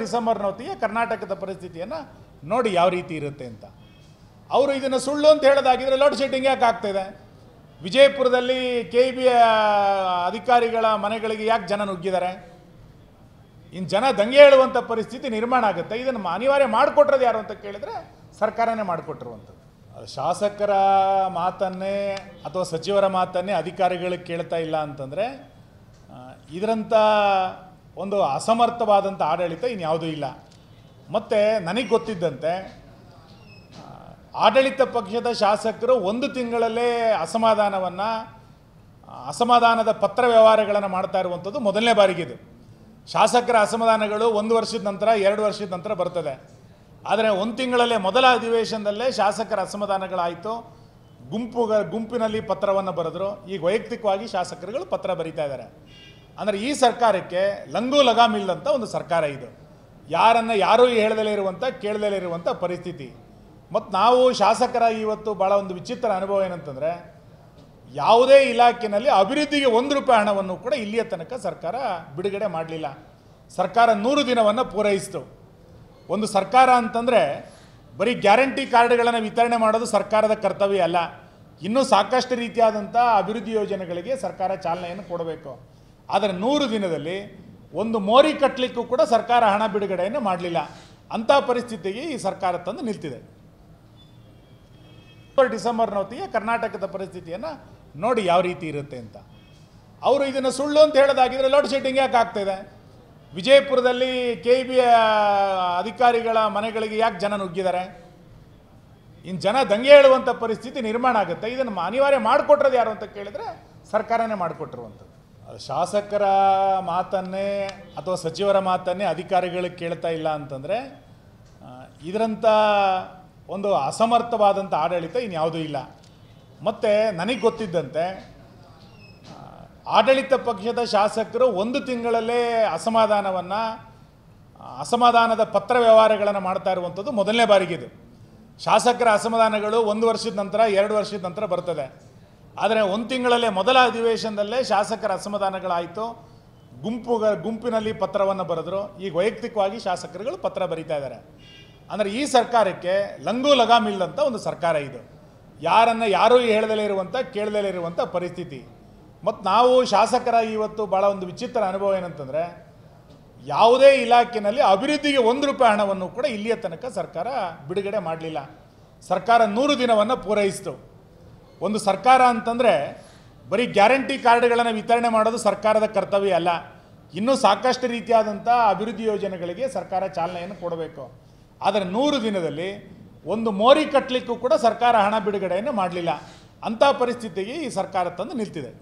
ಡಿಸೆಂಬರ್ನ ಹೊತ್ತಿಗೆ ಕರ್ನಾಟಕದ ಪರಿಸ್ಥಿತಿಯನ್ನು ನೋಡಿ ಯಾವ ರೀತಿ ಇರುತ್ತೆ ಅಂತ ಅವರು ಇದನ್ನು ಸುಳ್ಳು ಅಂತ ಹೇಳೋದಾಗಿದ್ರೆ ಲೋಡ್ ಶೆಡ್ಡಿಂಗ್ ಯಾಕೆ ಆಗ್ತಾಯಿದೆ ವಿಜಯಪುರದಲ್ಲಿ ಕೆ ಬಿ ಅಧಿಕಾರಿಗಳ ಮನೆಗಳಿಗೆ ಯಾಕೆ ಜನ ನುಗ್ಗಿದ್ದಾರೆ ಇನ್ನು ಜನ ದಂಗೆ ಹೇಳುವಂಥ ಪರಿಸ್ಥಿತಿ ನಿರ್ಮಾಣ ಆಗುತ್ತೆ ಇದನ್ನು ಅನಿವಾರ್ಯ ಮಾಡಿಕೊಟ್ರದು ಯಾರು ಅಂತ ಕೇಳಿದರೆ ಸರ್ಕಾರನೇ ಮಾಡಿಕೊಟ್ಟಿರುವಂಥದ್ದು ಶಾಸಕರ ಮಾತನ್ನೇ ಅಥವಾ ಸಚಿವರ ಮಾತನ್ನೇ ಅಧಿಕಾರಿಗಳಿಗೆ ಕೇಳ್ತಾ ಇಲ್ಲ ಅಂತಂದರೆ ಇದರಂಥ ಒಂದು ಅಸಮರ್ಥವಾದಂಥ ಆಡಳಿತ ಇನ್ಯಾವುದೂ ಇಲ್ಲ ಮತ್ತು ನನಗೆ ಗೊತ್ತಿದ್ದಂತೆ ಆಡಳಿತ ಪಕ್ಷದ ಶಾಸಕರು ಒಂದು ತಿಂಗಳಲ್ಲೇ ಅಸಮಾಧಾನವನ್ನು ಅಸಮಾಧಾನದ ಪತ್ರ ವ್ಯವಹಾರಗಳನ್ನು ಮಾಡ್ತಾ ಇರುವಂಥದ್ದು ಮೊದಲನೇ ಬಾರಿಗೆ ಇದು ಶಾಸಕರ ಅಸಮಾಧಾನಗಳು ಒಂದು ವರ್ಷದ ನಂತರ ಎರಡು ವರ್ಷದ ನಂತರ ಬರ್ತದೆ ಆದರೆ ಒಂದು ತಿಂಗಳಲ್ಲೇ ಮೊದಲ ಅಧಿವೇಶನದಲ್ಲೇ ಶಾಸಕರ ಅಸಮಾಧಾನಗಳಾಯಿತು ಗುಂಪು ಗುಂಪಿನಲ್ಲಿ ಪತ್ರವನ್ನು ಬರೆದರು ಈಗ ವೈಯಕ್ತಿಕವಾಗಿ ಶಾಸಕರುಗಳು ಪತ್ರ ಬರೀತಾ ಇದ್ದಾರೆ ಅಂದರೆ ಈ ಸರ್ಕಾರಕ್ಕೆ ಲಂಗು ಲಗಾಮಿಲ್ಲದಂಥ ಒಂದು ಸರ್ಕಾರ ಇದು ಯಾರನ್ನು ಯಾರೂ ಹೇಳದಲ್ಲೇ ಇರುವಂಥ ಕೇಳದಲ್ಲೇ ಇರುವಂಥ ಪರಿಸ್ಥಿತಿ ಮತ್ತು ನಾವು ಶಾಸಕರ ಇವತ್ತು ಭಾಳ ಒಂದು ವಿಚಿತ್ರ ಅನುಭವ ಏನಂತಂದರೆ ಯಾವುದೇ ಇಲಾಖೆಯಲ್ಲಿ ಅಭಿವೃದ್ಧಿಗೆ ಒಂದು ರೂಪಾಯಿ ಹಣವನ್ನು ಕೂಡ ಇಲ್ಲಿಯ ತನಕ ಸರ್ಕಾರ ಬಿಡುಗಡೆ ಮಾಡಲಿಲ್ಲ ಸರ್ಕಾರ ನೂರು ದಿನವನ್ನು ಪೂರೈಸಿತು ಒಂದು ಸರ್ಕಾರ ಅಂತಂದರೆ ಬರೀ ಗ್ಯಾರಂಟಿ ಕಾರ್ಡ್ಗಳನ್ನು ವಿತರಣೆ ಮಾಡೋದು ಸರ್ಕಾರದ ಕರ್ತವ್ಯ ಅಲ್ಲ ಇನ್ನೂ ಸಾಕಷ್ಟು ರೀತಿಯಾದಂಥ ಅಭಿವೃದ್ಧಿ ಯೋಜನೆಗಳಿಗೆ ಸರ್ಕಾರ ಚಾಲನೆಯನ್ನು ಕೊಡಬೇಕು ಆದರೆ ನೂರು ದಿನದಲ್ಲಿ ಒಂದು ಮೋರಿ ಕಟ್ಟಲಿಕ್ಕೂ ಕೂಡ ಸರ್ಕಾರ ಹಣ ಬಿಡುಗಡೆಯನ್ನು ಮಾಡಲಿಲ್ಲ ಅಂಥ ಪರಿಸ್ಥಿತಿಗೆ ಈ ಸರ್ಕಾರ ತಂದು ನಿಲ್ತಿದೆ ಡಿಸೆಂಬರ್ನ ಹೊತ್ತಿಗೆ ಕರ್ನಾಟಕದ ಪರಿಸ್ಥಿತಿಯನ್ನು ನೋಡಿ ಯಾವ ರೀತಿ ಇರುತ್ತೆ ಅಂತ ಅವರು ಇದನ್ನು ಸುಳ್ಳು ಅಂತ ಹೇಳೋದಾಗಿದ್ರೆ ಲೋಡ್ ಶೆಡ್ಡಿಂಗ್ ಯಾಕೆ ಆಗ್ತಿದೆ ವಿಜಯಪುರದಲ್ಲಿ ಕೆ ಬಿ ಅಧಿಕಾರಿಗಳ ಮನೆಗಳಿಗೆ ಯಾಕೆ ಜನ ನುಗ್ಗಿದ್ದಾರೆ ಇನ್ನು ಜನ ದಂಗೆ ಹೇಳುವಂಥ ಪರಿಸ್ಥಿತಿ ನಿರ್ಮಾಣ ಆಗುತ್ತೆ ಇದನ್ನು ಅನಿವಾರ್ಯ ಮಾಡಿಕೊಟ್ರದು ಯಾರು ಅಂತ ಕೇಳಿದರೆ ಸರ್ಕಾರನೇ ಮಾಡಿಕೊಟ್ಟಿರುವಂಥದ್ದು ಶಾಸಕರ ಮಾತನ್ನೇ ಅಥವಾ ಸಚಿವರ ಮಾತನ್ನೇ ಅಧಿಕಾರಿಗಳಿಗೆ ಕೇಳ್ತಾ ಇಲ್ಲ ಅಂತಂದರೆ ಇದರಂಥ ಒಂದು ಅಸಮರ್ಥವಾದಂಥ ಆಡಳಿತ ಇನ್ಯಾವುದೂ ಇಲ್ಲ ಮತ್ತು ನನಗೆ ಗೊತ್ತಿದ್ದಂತೆ ಆಡಳಿತ ಪಕ್ಷದ ಶಾಸಕರು ಒಂದು ತಿಂಗಳಲ್ಲೇ ಅಸಮಾಧಾನವನ್ನು ಅಸಮಾಧಾನದ ಪತ್ರ ವ್ಯವಹಾರಗಳನ್ನು ಮಾಡ್ತಾ ಇರುವಂಥದ್ದು ಮೊದಲನೇ ಬಾರಿಗೆ ಇದು ಶಾಸಕರ ಅಸಮಾಧಾನಗಳು ಒಂದು ವರ್ಷದ ನಂತರ ಎರಡು ವರ್ಷದ ನಂತರ ಬರ್ತದೆ ಆದರೆ ಒಂದು ತಿಂಗಳಲ್ಲೇ ಮೊದಲ ಅಧಿವೇಶನದಲ್ಲೇ ಶಾಸಕರ ಅಸಮಾಧಾನಗಳಾಯಿತು ಗುಂಪು ಗುಂಪಿನಲ್ಲಿ ಪತ್ರವನ್ನು ಬರೆದ್ರು ಈಗ ವೈಯಕ್ತಿಕವಾಗಿ ಶಾಸಕರುಗಳು ಪತ್ರ ಬರೀತಾ ಇದ್ದಾರೆ ಅಂದರೆ ಈ ಸರ್ಕಾರಕ್ಕೆ ಲಂಗು ಲಗಾಮಿಲ್ಲದಂಥ ಒಂದು ಸರ್ಕಾರ ಇದು ಯಾರನ್ನು ಯಾರೂ ಹೇಳ್ದಲೇ ಇರುವಂಥ ಕೇಳ್ದಲೇ ಇರುವಂಥ ಪರಿಸ್ಥಿತಿ ಮತ್ತು ನಾವು ಶಾಸಕರ ಇವತ್ತು ಭಾಳ ಒಂದು ವಿಚಿತ್ರ ಅನುಭವ ಏನಂತಂದರೆ ಯಾವುದೇ ಇಲಾಖೆಯಲ್ಲಿ ಅಭಿವೃದ್ಧಿಗೆ ಒಂದು ರೂಪಾಯಿ ಹಣವನ್ನು ಕೂಡ ಇಲ್ಲಿಯ ತನಕ ಸರ್ಕಾರ ಬಿಡುಗಡೆ ಮಾಡಲಿಲ್ಲ ಸರ್ಕಾರ ನೂರು ದಿನವನ್ನು ಪೂರೈಸಿತು ಒಂದು ಸರ್ಕಾರ ಅಂತಂದರೆ ಬರೀ ಗ್ಯಾರಂಟಿ ಕಾರ್ಡ್ಗಳನ್ನು ವಿತರಣೆ ಮಾಡೋದು ಸರ್ಕಾರದ ಕರ್ತವ್ಯ ಅಲ್ಲ ಇನ್ನೂ ಸಾಕಷ್ಟು ರೀತಿಯಾದಂಥ ಅಭಿವೃದ್ಧಿ ಯೋಜನೆಗಳಿಗೆ ಸರ್ಕಾರ ಚಾಲನೆಯನ್ನು ಕೊಡಬೇಕು ಆದರೆ ನೂರು ದಿನದಲ್ಲಿ ಒಂದು ಮೋರಿ ಕಟ್ಟಲಿಕ್ಕೂ ಕೂಡ ಸರ್ಕಾರ ಹಣ ಬಿಡುಗಡೆಯನ್ನು ಮಾಡಲಿಲ್ಲ ಅಂಥ ಪರಿಸ್ಥಿತಿಗೆ ಈ ಸರ್ಕಾರ ತಂದು ನಿಲ್ತಿದೆ